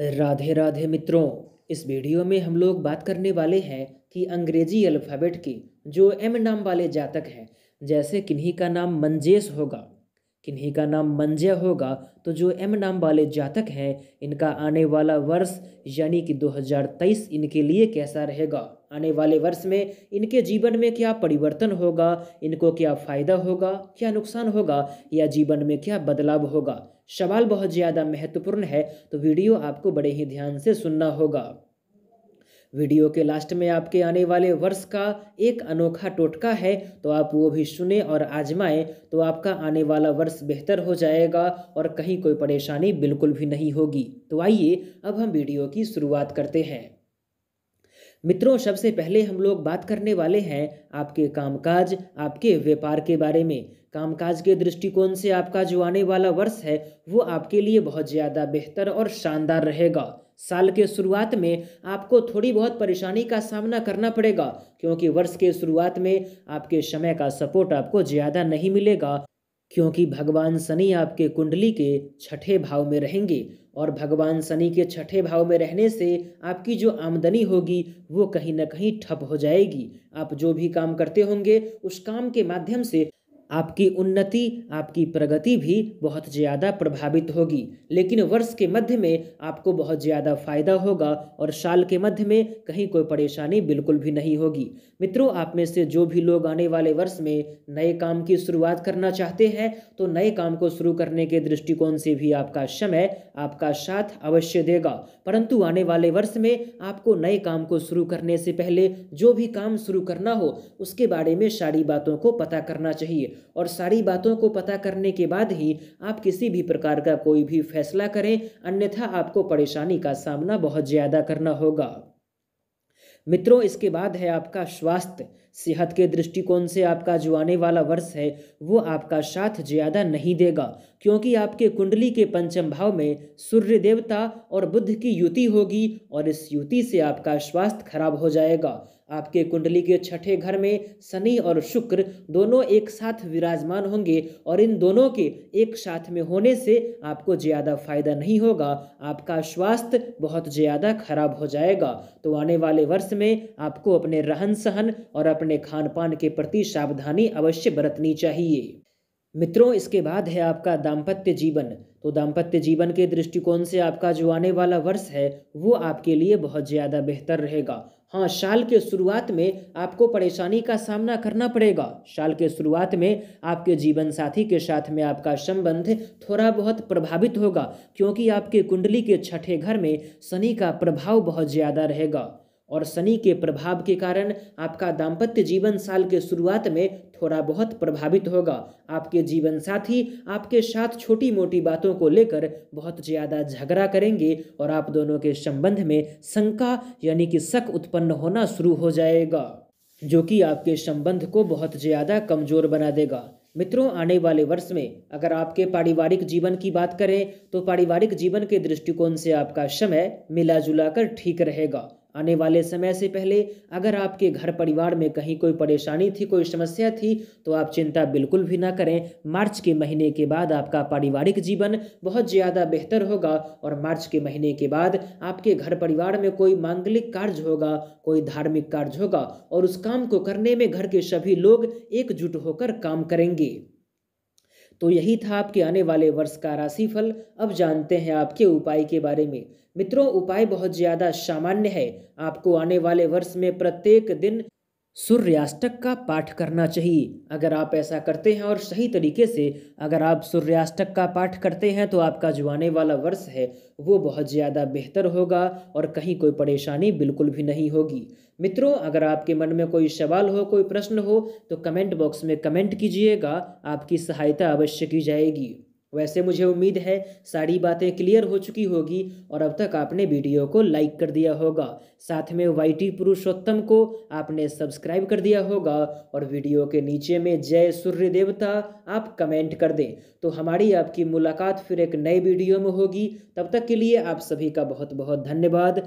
राधे राधे मित्रों इस वीडियो में हम लोग बात करने वाले हैं कि अंग्रेजी अल्फ़ाबेट की जो एम नाम वाले जातक हैं जैसे किन्हीं का नाम मंजेश होगा किन्हीं का नाम मंजय होगा तो जो एम नाम वाले जातक हैं इनका आने वाला वर्ष यानी कि 2023 इनके लिए कैसा रहेगा आने वाले वर्ष में इनके जीवन में क्या परिवर्तन होगा इनको क्या फ़ायदा होगा क्या नुकसान होगा या जीवन में क्या बदलाव होगा सवाल बहुत ज़्यादा महत्वपूर्ण है तो वीडियो आपको बड़े ही ध्यान से सुनना होगा वीडियो के लास्ट में आपके आने वाले वर्ष का एक अनोखा टोटका है तो आप वो भी सुने और आजमाएं तो आपका आने वाला वर्ष बेहतर हो जाएगा और कहीं कोई परेशानी बिल्कुल भी नहीं होगी तो आइए अब हम वीडियो की शुरुआत करते हैं मित्रों सबसे पहले हम लोग बात करने वाले हैं आपके कामकाज आपके व्यापार के बारे में कामकाज के दृष्टिकोण से आपका जो आने वाला वर्ष है वो आपके लिए बहुत ज़्यादा बेहतर और शानदार रहेगा साल के शुरुआत में आपको थोड़ी बहुत परेशानी का सामना करना पड़ेगा क्योंकि वर्ष के शुरुआत में आपके समय का सपोर्ट आपको ज़्यादा नहीं मिलेगा क्योंकि भगवान शनि आपके कुंडली के छठे भाव में रहेंगे और भगवान शनि के छठे भाव में रहने से आपकी जो आमदनी होगी वो कहीं ना कहीं ठप हो जाएगी आप जो भी काम करते होंगे उस काम के माध्यम से आपकी उन्नति आपकी प्रगति भी बहुत ज़्यादा प्रभावित होगी लेकिन वर्ष के मध्य में आपको बहुत ज़्यादा फायदा होगा और साल के मध्य में कहीं कोई परेशानी बिल्कुल भी नहीं होगी मित्रों आप में से जो भी लोग आने वाले वर्ष में नए काम की शुरुआत करना चाहते हैं तो नए काम को शुरू करने के दृष्टिकोण से भी आपका समय आपका साथ अवश्य देगा परंतु आने वाले वर्ष में आपको नए काम को शुरू करने से पहले जो भी काम शुरू करना हो उसके बारे में सारी बातों को पता करना चाहिए और सारी बातों को पता करने के बाद ही आप किसी भी प्रकार का कोई भी फैसला करें अन्यथा आपको परेशानी का सामना बहुत ज़्यादा करना होगा मित्रों इसके बाद है आपका स्वास्थ्य सेहत के दृष्टिकोण से आपका जो आने वाला वर्ष है वो आपका साथ ज़्यादा नहीं देगा क्योंकि आपके कुंडली के पंचम भाव में सूर्य देवता और बुद्ध की युति होगी और इस युति से आपका स्वास्थ्य खराब हो जाएगा आपके कुंडली के छठे घर में शनि और शुक्र दोनों एक साथ विराजमान होंगे और इन दोनों के एक साथ में होने से आपको ज़्यादा फायदा नहीं होगा आपका स्वास्थ्य बहुत ज़्यादा खराब हो जाएगा तो आने वाले वर्ष में आपको अपने रहन सहन और अपने खान पान के प्रति सावधानी अवश्य बरतनी चाहिए मित्रों इसके बाद है आपका दाम्पत्य जीवन तो दाम्पत्य जीवन के दृष्टिकोण से आपका जो आने वाला वर्ष है वो आपके लिए बहुत ज़्यादा बेहतर रहेगा हाँ साल के शुरुआत में आपको परेशानी का सामना करना पड़ेगा साल के शुरुआत में आपके जीवन साथी के साथ में आपका संबंध थोड़ा बहुत प्रभावित होगा क्योंकि आपके कुंडली के छठे घर में शनि का प्रभाव बहुत ज़्यादा रहेगा और शनि के प्रभाव के कारण आपका दाम्पत्य जीवन साल के शुरुआत में थोड़ा बहुत प्रभावित होगा आपके जीवन साथी आपके साथ छोटी मोटी बातों को लेकर बहुत ज़्यादा झगड़ा करेंगे और आप दोनों के संबंध में शंका यानी कि शक उत्पन्न होना शुरू हो जाएगा जो कि आपके संबंध को बहुत ज़्यादा कमज़ोर बना देगा मित्रों आने वाले वर्ष में अगर आपके पारिवारिक जीवन की बात करें तो पारिवारिक जीवन के दृष्टिकोण से आपका समय मिला जुला कर ठीक रहेगा आने वाले समय से पहले अगर आपके घर परिवार में कहीं कोई परेशानी थी कोई समस्या थी तो आप चिंता बिल्कुल भी ना करें मार्च के महीने के बाद आपका पारिवारिक जीवन बहुत ज़्यादा बेहतर होगा और मार्च के महीने के बाद आपके घर परिवार में कोई मांगलिक कार्य होगा कोई धार्मिक कार्य होगा और उस काम को करने में घर के सभी लोग एकजुट होकर काम करेंगे तो यही था आपके आने वाले वर्ष का राशिफल अब जानते हैं आपके उपाय के बारे में मित्रों उपाय बहुत ज़्यादा सामान्य है आपको आने वाले वर्ष में प्रत्येक दिन सूर्यास्तक का पाठ करना चाहिए अगर आप ऐसा करते हैं और सही तरीके से अगर आप सूर्यास्तक का पाठ करते हैं तो आपका जो आने वाला वर्ष है वो बहुत ज़्यादा बेहतर होगा और कहीं कोई परेशानी बिल्कुल भी नहीं होगी मित्रों अगर आपके मन में कोई सवाल हो कोई प्रश्न हो तो कमेंट बॉक्स में कमेंट कीजिएगा आपकी सहायता अवश्य की जाएगी वैसे मुझे उम्मीद है सारी बातें क्लियर हो चुकी होगी और अब तक आपने वीडियो को लाइक कर दिया होगा साथ में वाईटी पुरुषोत्तम को आपने सब्सक्राइब कर दिया होगा और वीडियो के नीचे में जय सूर्य देवता आप कमेंट कर दें तो हमारी आपकी मुलाकात फिर एक नए वीडियो में होगी तब तक के लिए आप सभी का बहुत बहुत धन्यवाद